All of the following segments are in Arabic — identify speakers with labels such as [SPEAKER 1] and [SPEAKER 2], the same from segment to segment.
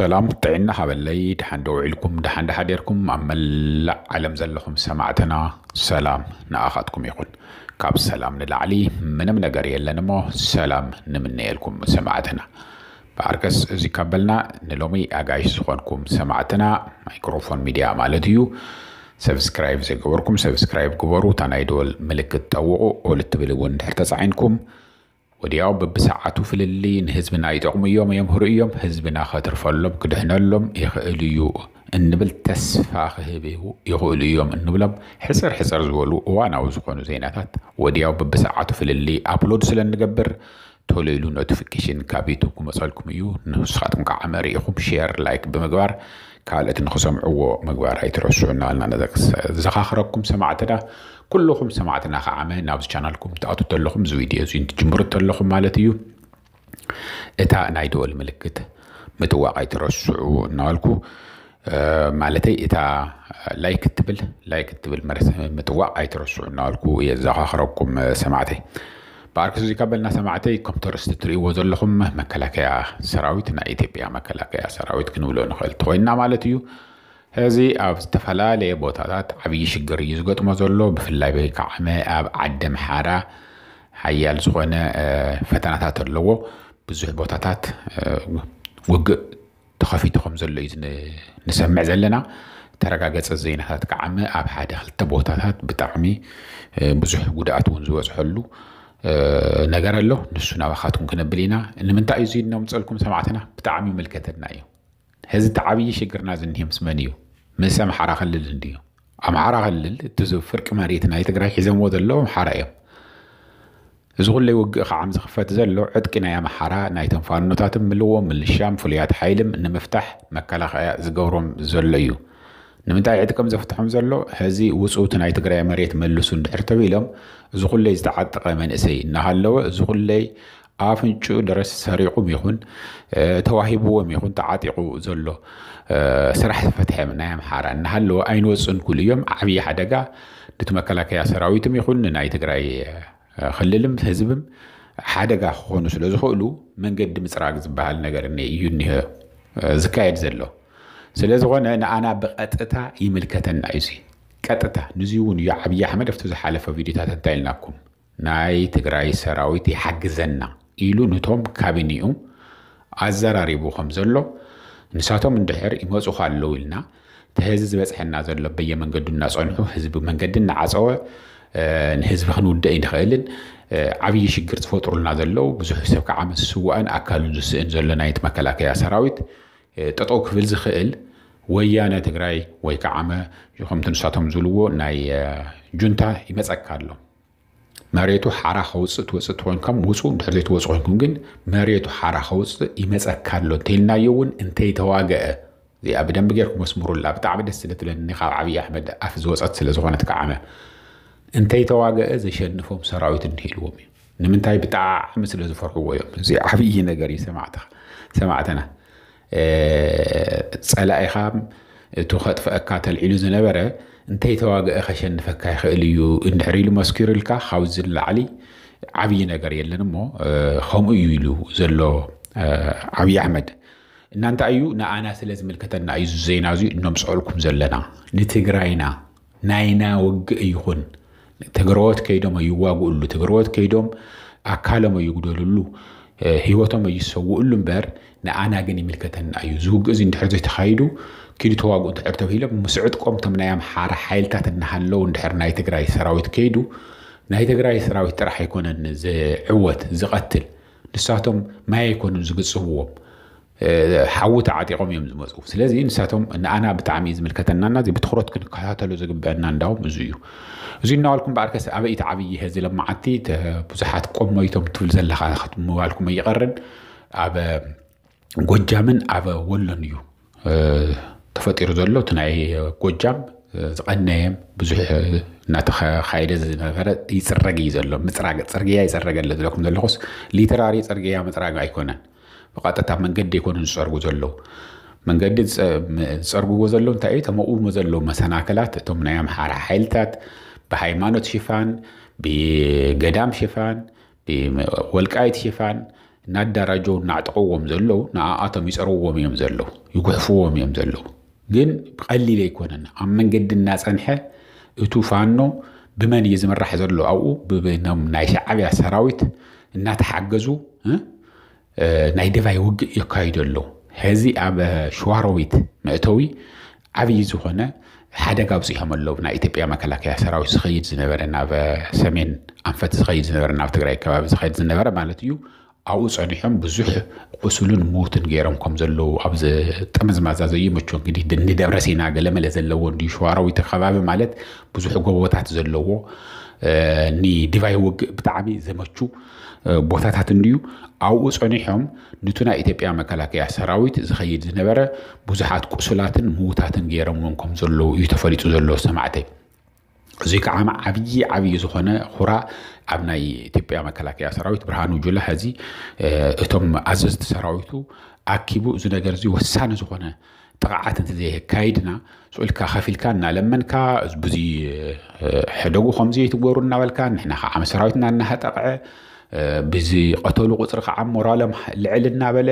[SPEAKER 1] سلام طعنا حبلي دحن دوعلكم دحن دحديركم عمل علم زلهم سمعتنا سلام نأخذكم يقول كاب سلام للعلي من منم نقر يلنمو سلام نمنيلكم سمعتنا باركس زي كابلنا نلومي أغايش سخونكم سمعتنا ميكروفون ميديا مالتيو سبسكرايب زي قبركم سبسكرايب قبرو تنايدول ملك التوقو ولتبلغون تحت عينكم ودياو ببسعاتو في الليين هزبنا يدعم يوم يمهر يوم هزبنا خاطر فلوب كدحنا لهم يخلو يو النبل تسفا خهبهو يخلو يوم النبل حسر حسر زولو وانا وزقونو زيناتات ودياو ببسعاتو في اللي ابلود سلن نقبر تولو نوتيفيكيشن كابيتو كما صالكم يو نسخاتكم كعمر يخوب شير لايك بمقبار كالت نخسم عوو مقبار هاي ترسونا لنا زخاخركم سمعتنا ኩልኹም ሰማዕትና ከዓ ናብዚ ቻናልኩም ትኣቱ ተለኹም እዚ ቪድዮ እዚ እንትጅምሩ ተለኹም ማለት እዩ እታ ናይ ደወል ምልክት ምጥዋቕ ኣይትረስዑ እናበልኩ ማለተይ እታ ላይክ እትብል ላይክ እትብል ምጥዋቕ ኣይትረስዑ እናበልኩ እየ ዘኻኽረኩም ሰማዕተይ በኣርክስ እዚ ካበልና ሰማዕተይ ከምቲ ርእስቲ ትርእይዎ ዘለኹም መከላከያ ሰራዊት ናይ ኢትዮጵያ መከላከያ ሰራዊት ክንብሎ ንኽእል ተኮይንና ማለት እዩ هذه أب استفلا لي بوتات عبي شجر يزقط مزولو بفلاي بيك عما أب عدم حارة حيال زخونة فتناتات اللو بزوح بوتات وق تخافي تخم زولو يزن نسمع زلنا ترقا قصة زينة هاتك عما أب حادة خلطة بوتات بتعمي بزوح قدات ونزوه زحلو نقر اللو نسونا وخاتكم كنبلينا إن من تأيزين نوم تسألكم سمعتنا بتعمي ملكتنا ايو هذا تعبي شكرنا زنهم سمانيو ምስ ኣምሓራ ክልል እንድዩ ኣምሓራ ክልል እቲ ፍርቂ መሬት ናይ ትግራይ ሒዘምዎ ዘሎ ኣምሓራ እዮም እዚ ኩለይ ውግእ ከዓ ዝኽፈት ዘሎ ዕጥቂ ናይ ኣምሓራ ናይቶም ፋኖታትን ምልዎም ምልሻም ፍሉያት ሓይልም ንምፍታሕ መከላኸያ ዝገብሮም ዘሎ እዩ ንምንታይ ዕጥቅም ዘፍትሖም ዘሎ ሕዚ ውፅውቲ ናይ ትግራይ መሬት መልሱ እንድሕር ተቢሎም እዚ ኩለይ ዝተዓጠቐ መንእሰይ እናሃለወ እዚ ኩለይ ኣፍንጭኡ ደረስ ሰሪቁ ይኹን ተዋሂብዎም ይኹን ተዓጢቑ ዘሎ ስራሕ ዝፈትሐ ናይ ኣምሓራ እናሃለወ ኣይንወፅን ኩሉ እዮም ዓብዪ ሓደጋ ነቲ መከላከያ ሰራዊትም ይኹን ናይ ትግራይ ክልልም ህዝብም ሓደጋ ክኾኑ ስለ ዝኽእሉ መንገዲ ምፅራቅ ዝበሃል ነገር እዩ እኒሀ ዝካየድ ዘሎ ስለ ዝኾነ ንኣና ብቐጥታ ይምልከተና እዩ ቀጥታ ንዚ እውን እዩ ዓብዪ ኣሕመድ ኣብቲ ዝሓለፈ ቪድዮታት እንታይ ኢልናኩም ናይ ትግራይ ሰራዊት ይሓግዘና ኢሉ ንቶም ካቢኒኡ ኣዘራሪቡ ከም ዘሎ ንሳቶም እንድሕር ይመፁ ኣለዉ ኢልና ተህዚ ዝበፅሐና ዘሎ በየመንገዱ እናፀንሑ ህዝቢ መንገዲ እናዓፀወ ንህዝቢ ክንውደእ ይንኽእልን ዓብዪ ሽግር ዝፈጥሩልና ዘለው ብዙሕ ሰብ ከዓ ምስ ስዋእን ኣካሉን ዝስእን ዘሎ ናይቲ መከላከያ ሰራዊት ጠጠው ክብል ዝኽእል ወያነ ትግራይ ወይ ከዓመ ከምቲ ንሳቶም ዝብልዎ ናይ ጁንታ ይመፀካ ኣሎ መሬቱ ሓራ ከውፅእ ትወፅእ ትኮንኩም ውፁ እንድሕር ዘይትወፅእ ኮንኩም ግን መሬቱ ሓራ ከውፅእ ይመፀካሎ እንተይልናዮ እውን እንተይተዋግአ እዚኣ ብደንቢ ጌርኩም መስምሩላ ብጣዕሚ ደስ ስለትለኒ ካብ ዓብዪ ኣሕመድ ኣፍ ዝወፀት ስለ ዝኾነት ከዓመ እንተይተዋግአ ዘሸንፎም ሰራዊት እንዲልዎም እዩ ንምንታይ ብጣዕሚ ስለ ዝፈርሕዎ እዮም እዚ ዓብዪ ነገር እዩ ሰማዕተና ፀላኢኻ እቱ ከጥፍአካ ተልዒሉ ዝነበረ እንተይ ተዋግአ ከሸንፈካ ይኽእል እዩ እንድሕር ኢሉ መስኪሩ ኢልካ ካብዚ ላዕሊ ዓብዪ ነገር የለን እሞ ከምኡ እዩ ኢሉ ዘሎ ዓብዪ ኣሕመድ እናንተ እዩ ንኣና ስለ ዝምልከተና እዩ ዜና እዙ እኖምስዐልኩም ዘለና ንትግራይና ናይና ውግእ ይኹን ትግርዎት ከይዶም ኣይዋግእሉ ትግርዎት ከይዶም ኣካሎም ኣይጉደልሉ ሂወቶም ኣይሰውእሉ እምበር ንኣና ግን ይምልከተና እዩ ዝውግእ እዚ እንድሕር ዘይተኻይዱ كيدي تواجو تعرتو هيلا مسعود قوم تمنا يام حار حيل تات النهالو ندحر نايت قراي سراويت كيدو نايت قراي سراويت راح يكون ان زي عوت زي قتل نساتهم ما يكون زي قصوه أه حوت عادي قوم يوم زمزو سلازي نساتهم ان انا بتعمي زي ملكة النانا زي بتخرط كن قياتلو زي قبعنا نداوم زيو زي نو لكم باركس ابي تعبي هزي لما عتي بزحات قوم ميتم تول زلخ على ختم موالكم يقرن ابا قجامن ابا ولن يو ተፈጢሩ ዘሎ እቲ ናይ ጎጃም ዝቐነየ ብዙሕ እናተካየደ ዝነበረ ይፅረግ እዩ ዘሎ ምፅራግ ፅርግያ ይፀረገ ኣሎ ዝለኩም ዘለኹስ ሊተራሪ ፅርግያ ምፅራግ ኣይኮነን ብቐጥታ መንገዲ ኣይኮኑ ዝፀርጉ ዘለዉ መንገዲ ዝፀርግዎ ዘለዉ እንታይ እዩ ተመቑሞ ዘለዉ መሰናክላት እቶም ናይ ኣምሓራ ሓይልታት ብሃይማኖት ሽፋን ብገዳም ሽፋን ብወልቃይት ሽፋን እናዳራጀው እናዕጥቕዎም ዘለዉ ንኣኣቶም ይፀርብዎም እዮም ዘለዉ ይጉሕፍዎም እዮም ዘለዉ جن قليل عم من جد الناس أنحى اتوفانو بمن يزم راح له أو ببنهم نعيش عبيا سراويت الناس حجزوا ها أه؟ نايدفع يوج له هذه أب شواروت مأتوي عبي زهنا حدا جاب زيهم اللو بنا إتبقى مكلا كيا سراوي سخيد زنبرنا في سمين أنفت سخيد زنبرنا في بتقرأ كباب سخيد زنبرنا مالتيو ኣብኡ ፀኒሖም ብዙሕ ቁስሉን ሞትን ገይሮም ከም ዘለዉ ኣብዚ ጠመዝማዛ ዘይመቾ እንግዲህ ንደብረ ሲና መለ ዘለዎ እንዲ ሸዋራዊት ከባቢ ማለት ብዙሕ ጎቦታት ዘለዎ ንዲቫይ ውግእ ብጣዕሚ ዘመቹ ቦታታት እንድዩ ኣብኡ ፀኒሖም ንቱ ናይ ኢትዮጵያ መከላከያ ሰራዊት ዝኸይድ ዝነበረ ብዙሓት ቁስላትን ምዉታትን ገይሮምዎም ከም ዘለዉ እዩ ተፈሊጡ ዘሎ ሰማዕተይ እዚ ከዓ ዓብዪ ዓብዪ ዝኾነ ኩራ ኣብ ናይ ኢትዮጵያ መከላከያ ሰራዊት ብርሃኑ ጁላ ሕዚ እቶም ኣዘዝቲ ሰራዊቱ ኣኪቡ እዚ ነገር እዚ ወሳኒ ዝኾነ ጥቕዓት እንተዘየካይድና ስዑልካ ከፊልካ እናለመንካ ብዙ ሕደጉ ከምዚ ትገሩ እናበልካ ንሕና ከዓ መሰራዊትና እናሃጠቕዐ ብዚ ቀተሉ ቁፅሪ ከዓ ሞራሎም ልዕል እናበለ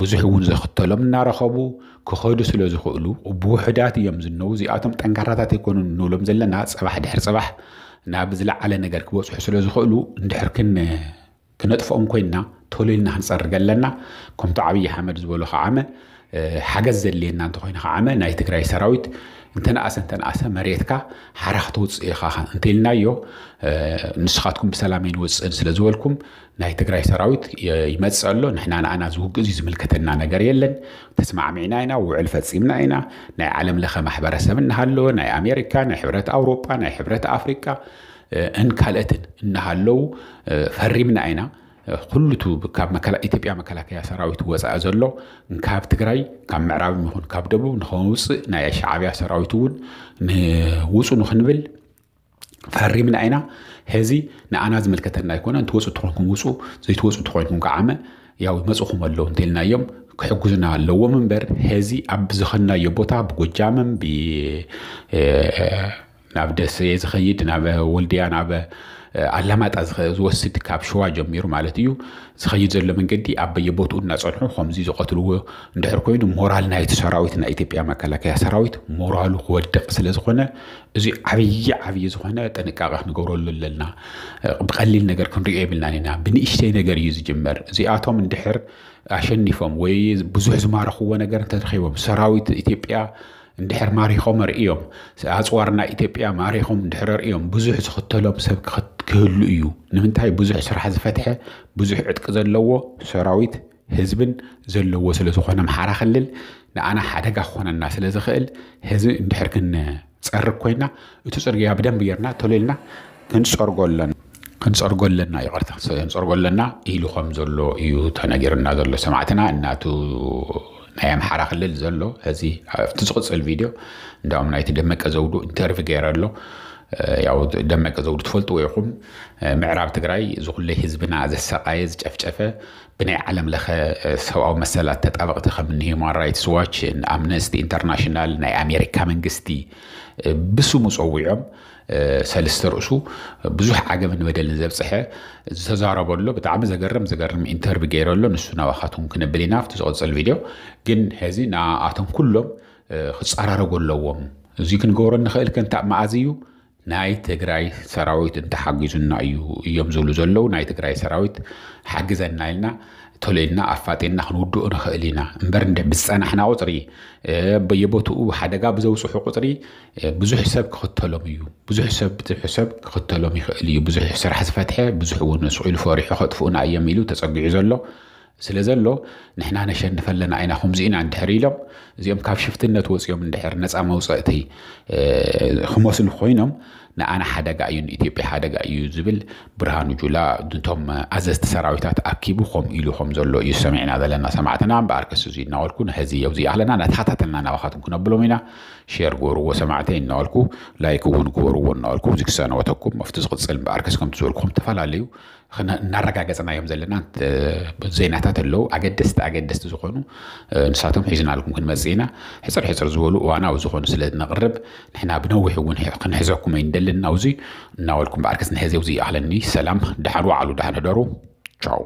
[SPEAKER 1] ብዙሕ እውን ዘኽተሎም እናረኸቡ ክኸይዱ ስለ ዝኽእሉ ብውሕዳት እዮም ዝነው እዚኣቶም ጠንካራታት ኣይኮኑ ንብሎም ዘለና ፀባሕ ድሕር ፀባሕ ናብ ዝለዓለ ነገር ክበፅሑ ስለ ዝኽእሉ እንድሕር ክነጥፍኦም ኮይንና ቶሎ ኢልና ክንፀርግ ኣለና ከምቲ ዓብዪ ሓመድ ዝበሉ ከዓመ ሓገዝ ዘድልየና እንተኮይኑ ከዓመ ናይ ትግራይ ሰራዊት እንተነኣሰ እንተነኣሰ መሬትካ ሓራሕ ተውፅእ ኢኻ እንተኢልናዮ ንስኻትኩም ብሰላም ይንወፅእን ስለ ዝበልኩም ናይ ትግራይ ሰራዊት ይመፅእ ኣሎ ንሕና ንኣና ዝውግእ እዩ ዝምልከተና ነገር የለን ተስማዕሚዕና ኢና ውዕል ፈፂምና ኢና ናይ ዓለም ለኸ ማሕበረሰብ እናሃለወ ናይ ኣሜሪካ ናይ ሕብረት ኣውሮጳ ናይ ሕብረት ኣፍሪቃ እንካልእትን እናሃለው ፈሪምና ኢና ኩልቱ ካብ ኢትዮጵያ መከላከያ ሰራዊት ወፃኢ ዘሎ ካብ ትግራይ ካብ ምዕራብ ይኹን ካብ ደቡብ ንኸውፅእ ናይ ሻዕብያ ሰራዊት እውን ንውፁ ንክንብል ፈሪምና ኢና ሕዚ ንኣና ዝመልከተና ኣይኮነ እንትወፁ ትኾንኩም ውፁ ዘይትወፁ ትኮንኩም ከዓመ ያው መፅኹም ኣለዉ እንተኢልናዮም ክሕጉዝና ኣለዎም እምበር ሕዚ ኣብ ዝኸድናዮ ቦታ ብጎጃምን ናብ ደሴ ዝኸይድ ናብ ወልድያ ናብ علامات از وسط کابشوا جمیر مالتیو سخی جل من گدی آب بی بوت اون نزد حم خمزی ز قتل و در کوین مورال نایت سرایت نایت پیام کلا که سرایت مورال و قدرت قسل از خونه زی عویی عویی از تن کاره نگور لل لنا بقلل نگر کن ریاب لنا نه بنیشته نگر یوز جمر زی آتام اندحر عشان نیفم وی بزوه زمار خوا نگر تدخیب سرایت ایتیپیا اندحر ماری خمر ایم از وارنا ایتیپیا ماری خم اندحر ایم بزوه خطلب سب خط ክህሉ እዩ ንምንታይ ብዙሕ ስራሕ ዝፈትሐ ብዙሕ ዕጥቂ ዘለዎ ሰራዊት ህዝብን ዘለዎ ስለ ዝኾነ ምሓራ ክልል ንኣና ሓደጋ ክኾነና ስለ ዝኽእል ህዝቢ እንድሕር ክንፀርግ ኮይና እቲ ፅርግያ ብደንብ ጌርና ተሎልና ክንፀርጎ ኣለና ክንፀርጎ ኣለና ይቅርታ ክንፀርጎ ኣለና ኢሉ ከም ዘሎ እዩ ተነጊርና ዘሎ ሰማዕትና እናቱ ናይ ኣምሓራ ክልል ዘሎ ሕዚ ኣብቲ ዝቕፅል ቪድዮ እንዳም ናይቲ ደመቀ ዘውዱ ኢንተርቪ ገይረ ኣሎ ያው ደመቀ ዘውዱ ትፈልጥዎ ኢኹም ምዕራብ ትግራይ ዝኹለ ህዝብና ዘሰቃየ ዝጨፍጨፈ ብናይ ዓለም ለኸ ሰብኣዊ መሰላት ተጣበቕቲ ከም ኒ ሂማን ራይትስ ዋች ኣምነስቲ ኢንተርናሽናል ናይ ኣሜሪካ መንግስቲ ብስሙ ፀዊዖም ሰለስተ ርእሱ ብዙሕ ዓገምን በደልን ዘብፅሐ ዝተዛረበሎ ብጣዕሚ ዘገርም ዘገርም ኢንተርቪ ገይረሎ ንሱ ናባኻትኩም ክንብል ኢና ኣብቲ ዝቐፅል ቪድዮ ግን ሕዚ ንኣቶም ኩሎም ክፀራረጉ ኣለዎም እዙ ክንገብሮ ንኽእል ከንታብ መዓዝ እዩ ናይ ትግራይ ሰራዊት እንተሓጊዙና እዩ እዮም ዝብሉ ዘለዉ ናይ ትግራይ ሰራዊት ሓግዘና ኢልና ቶሎ ኢልና ኣፋጢና ክንውድኡ ንኽእል ኢና እምበር እንደ ብዝፀናሕና ቁፅሪ በየቦትኡ ሓደጋ ብዘውፅሑ ቁፅሪ ብዙሕ ሰብ ክኽተሎም እዩ ብዙሕ ሰብ ብዙሕ ሰብ ክኽተሎም ይኽእል እዩ ብዙሕ ስራሕ ዝፈትሐ ብዙሕ እውን ስቁኢሉ ፈሪሑ ከጥፍኡና እዮም ኢሉ ተፀጊዑ ዘሎ ስለዘሎ ንሕና ነሸንፍ ኣለና ኢና ከምዚ ኢና እንድሕር ኢሎም እዚኦም ካብ ሽፍትነት ወፂኦም እንድሕር ነፃ መውፅእቲ ክመስሉ ኮይኖም ንኣነ ሓደጋ እዩ ንኢትዮጵያ ሓደጋ እዩ ዝብል ብርሃኑ ጁላ ንቶም ኣዘዝቲ ሰራዊታት ኣኪቡ ከም ኢሉ ከም ዘሎ እዩ ሰሚዕና ዘለና ሰማዕትና እምበኣር ከስ እዚ እናበልኩ ንሕዚ የብዚ ኣለና ነተኸታተልና ናባኻትኩም ክነብሎም ኢና ሸር ግበርዎ ሰማዕተይ እናበልኩ ላይክ እውን ግበርዎ እናበልኩም ዝክሰነወተኩም ኣብቲ ዝቕፅል እምበኣር ከስ ከምቲ ዝበልኩ ከም ዝተፈላለዩ እናረጋገፀናዮም ዘለና ዜናታት ኣለው ኣገደስቲ ኣገደስቲ ዝኾኑ ንሳቶም ሒዝናልኩም ክንመፅእ ኢና ሕፅር ሕፅር ዝበሉ እዋናዊ ዝኾኑ ስለ ነቕርብ ንሕና ብነዊሕ እውን ክንሕዘኩም እዩ ንደለና ኣውዙ እናበልኩም በኣርክስ ንህዘውዚ ይኣኽለኒ ሰላም ዳሓን ዋዕሉ ዳሓን ህደሩ ቻው